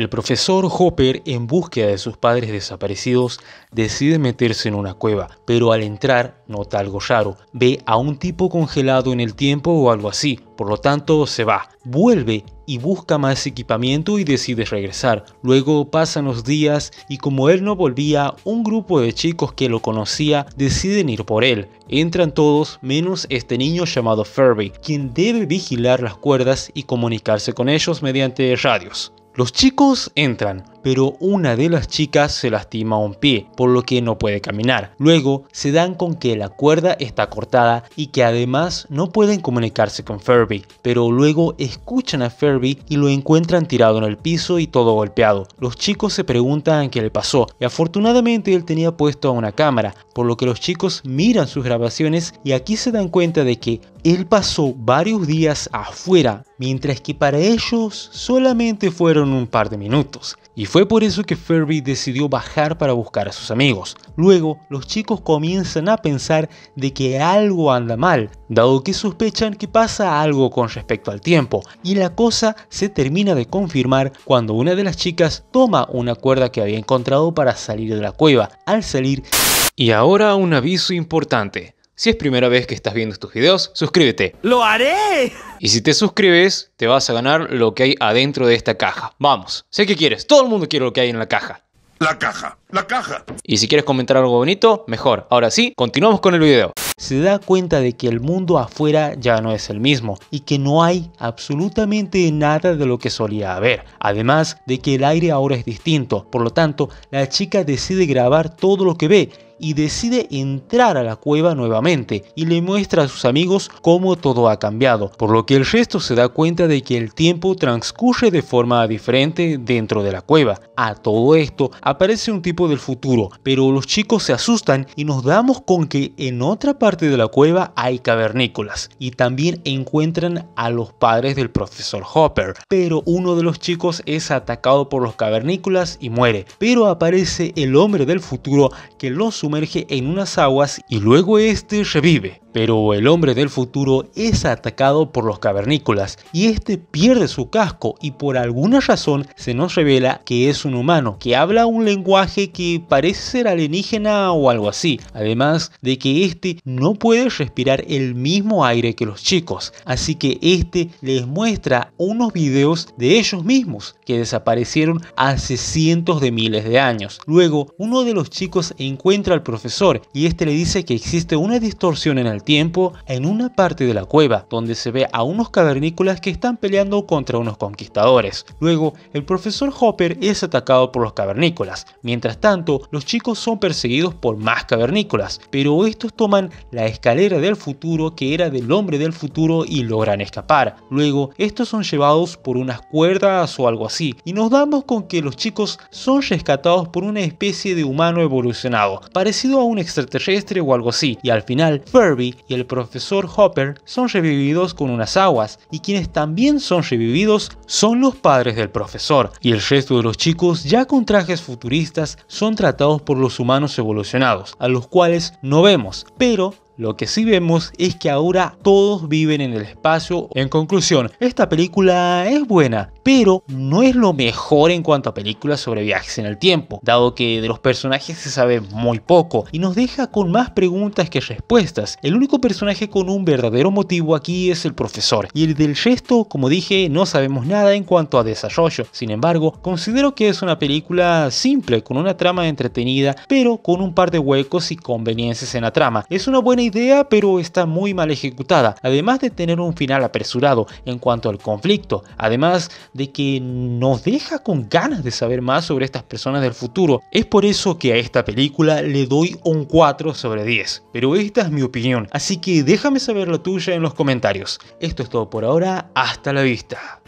El profesor Hopper, en búsqueda de sus padres desaparecidos, decide meterse en una cueva, pero al entrar nota algo raro, ve a un tipo congelado en el tiempo o algo así, por lo tanto se va, vuelve y busca más equipamiento y decide regresar. Luego pasan los días y como él no volvía, un grupo de chicos que lo conocía deciden ir por él. Entran todos menos este niño llamado Furby, quien debe vigilar las cuerdas y comunicarse con ellos mediante radios. Los chicos entran, pero una de las chicas se lastima un pie, por lo que no puede caminar. Luego se dan con que la cuerda está cortada y que además no pueden comunicarse con Furby, pero luego escuchan a Furby y lo encuentran tirado en el piso y todo golpeado. Los chicos se preguntan qué le pasó y afortunadamente él tenía puesto una cámara, por lo que los chicos miran sus grabaciones y aquí se dan cuenta de que él pasó varios días afuera, mientras que para ellos solamente fueron un par de minutos. Y fue por eso que Furby decidió bajar para buscar a sus amigos. Luego, los chicos comienzan a pensar de que algo anda mal, dado que sospechan que pasa algo con respecto al tiempo, y la cosa se termina de confirmar cuando una de las chicas toma una cuerda que había encontrado para salir de la cueva. Al salir... Y ahora un aviso importante. Si es primera vez que estás viendo estos videos, suscríbete. ¡Lo haré! Y si te suscribes, te vas a ganar lo que hay adentro de esta caja. Vamos, sé que quieres, todo el mundo quiere lo que hay en la caja. La caja, la caja. Y si quieres comentar algo bonito, mejor. Ahora sí, continuamos con el video. Se da cuenta de que el mundo afuera ya no es el mismo y que no hay absolutamente nada de lo que solía haber. Además de que el aire ahora es distinto, por lo tanto, la chica decide grabar todo lo que ve y decide entrar a la cueva nuevamente y le muestra a sus amigos cómo todo ha cambiado, por lo que el resto se da cuenta de que el tiempo transcurre de forma diferente dentro de la cueva. A todo esto aparece un tipo del futuro, pero los chicos se asustan y nos damos con que en otra parte de la cueva hay cavernícolas y también encuentran a los padres del profesor Hopper, pero uno de los chicos es atacado por los cavernícolas y muere, pero aparece el hombre del futuro que los sumerge en unas aguas y luego este revive. Pero el hombre del futuro es atacado por los cavernícolas y este pierde su casco y por alguna razón se nos revela que es un humano, que habla un lenguaje que parece ser alienígena o algo así, además de que este no puede respirar el mismo aire que los chicos, así que este les muestra unos videos de ellos mismos que desaparecieron hace cientos de miles de años. Luego, uno de los chicos encuentra al profesor y este le dice que existe una distorsión en el tiempo en una parte de la cueva donde se ve a unos cavernícolas que están peleando contra unos conquistadores. Luego, el profesor Hopper es atacado por los cavernícolas. Mientras tanto, los chicos son perseguidos por más cavernícolas, pero estos toman la escalera del futuro que era del hombre del futuro y logran escapar. Luego, estos son llevados por unas cuerdas o algo así, y nos damos con que los chicos son rescatados por una especie de humano evolucionado, parecido a un extraterrestre o algo así, y al final Furby y el profesor Hopper son revividos con unas aguas y quienes también son revividos son los padres del profesor y el resto de los chicos ya con trajes futuristas son tratados por los humanos evolucionados, a los cuales no vemos, pero lo que sí vemos es que ahora todos viven en el espacio. En conclusión, esta película es buena, pero no es lo mejor en cuanto a películas sobre viajes en el tiempo, dado que de los personajes se sabe muy poco y nos deja con más preguntas que respuestas. El único personaje con un verdadero motivo aquí es el profesor, y el del gesto, como dije, no sabemos nada en cuanto a desarrollo. Sin embargo, considero que es una película simple, con una trama entretenida, pero con un par de huecos y conveniencias en la trama. Es una buena idea idea, pero está muy mal ejecutada, además de tener un final apresurado en cuanto al conflicto, además de que nos deja con ganas de saber más sobre estas personas del futuro. Es por eso que a esta película le doy un 4 sobre 10, pero esta es mi opinión, así que déjame saber la tuya en los comentarios. Esto es todo por ahora, hasta la vista.